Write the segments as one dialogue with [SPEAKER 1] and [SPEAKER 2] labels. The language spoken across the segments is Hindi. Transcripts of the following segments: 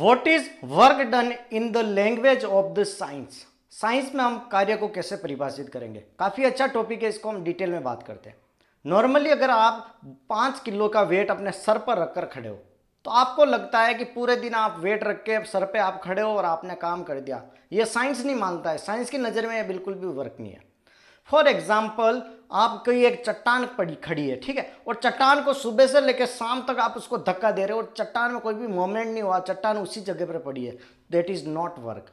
[SPEAKER 1] what is work done in the language of the science science में हम कार्य को कैसे परिभाषित करेंगे काफ़ी अच्छा टॉपिक है इसको हम डिटेल में बात करते हैं नॉर्मली अगर आप पाँच किलो का वेट अपने सर पर रखकर खड़े हो तो आपको लगता है कि पूरे दिन आप वेट रख के सर पे आप खड़े हो और आपने काम कर दिया ये साइंस नहीं मानता है साइंस की नज़र में यह बिल्कुल भी वर्क नहीं है फॉर एग्जाम्पल आप कोई एक चट्टान पड़ी खड़ी है ठीक है और चट्टान को सुबह से लेकर शाम तक आप उसको धक्का दे रहे हो और चट्टान में कोई भी मोमेंट नहीं हुआ चट्टान उसी जगह पर पड़ी है that is not work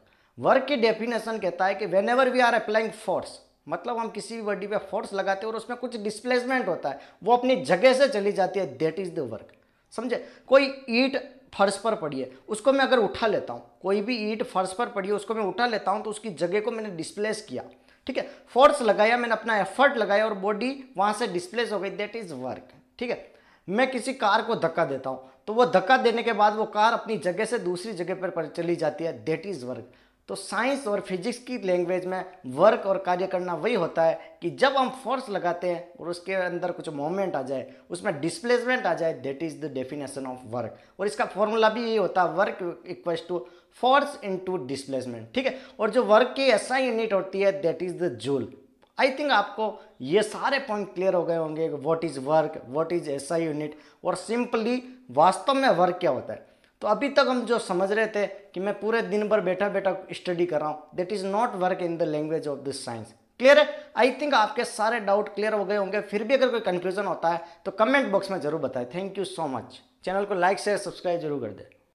[SPEAKER 1] work की डेफिनेशन कहता है कि whenever we are applying force मतलब हम किसी भी बॉडी पे फोर्स लगाते हैं और उसमें कुछ डिस्प्लेसमेंट होता है वो अपनी जगह से चली जाती है देट इज़ द वर्क समझे कोई ईट फर्श पर पड़ी है उसको मैं अगर उठा लेता हूँ कोई भी ईट फर्श पर पड़ी है उसको मैं उठा लेता हूँ तो उसकी जगह को मैंने डिस्प्लेस किया ठीक है फोर्स लगाया मैंने अपना एफर्ट लगाया और बॉडी वहां से डिस्प्लेस हो गई दैट इज वर्क ठीक है मैं किसी कार को धक्का देता हूं तो वो धक्का देने के बाद वो कार अपनी जगह से दूसरी जगह पर, पर चली जाती है दैट इज वर्क तो साइंस और फिजिक्स की लैंग्वेज में वर्क और कार्य करना वही होता है कि जब हम फोर्स लगाते हैं और उसके अंदर कुछ मोमेंट आ जाए उसमें डिस्प्लेसमेंट आ जाए that is the definition of work और इसका फॉर्मूला भी यही होता है work equals to force into displacement ठीक है और जो वर्क की ऐसा यूनिट होती है that is the joule I think आपको ये सारे पॉइंट क्लियर हो गए होंगे what is work what is ऐसा यूनिट और सिंपली वास्तव में वर्क क्या होता है तो अभी तक हम जो समझ रहे थे कि मैं पूरे दिन भर बैठा बैठा स्टडी कर रहा हूँ that is not work in the language of this science clear है आई थिंक आपके सारे डाउट क्लियर हो गए होंगे फिर भी अगर कोई कंफ्यूजन होता है तो कमेंट बॉक्स में जरूर बताएं thank you so much channel को लाइक शेयर सब्सक्राइब जरूर कर दें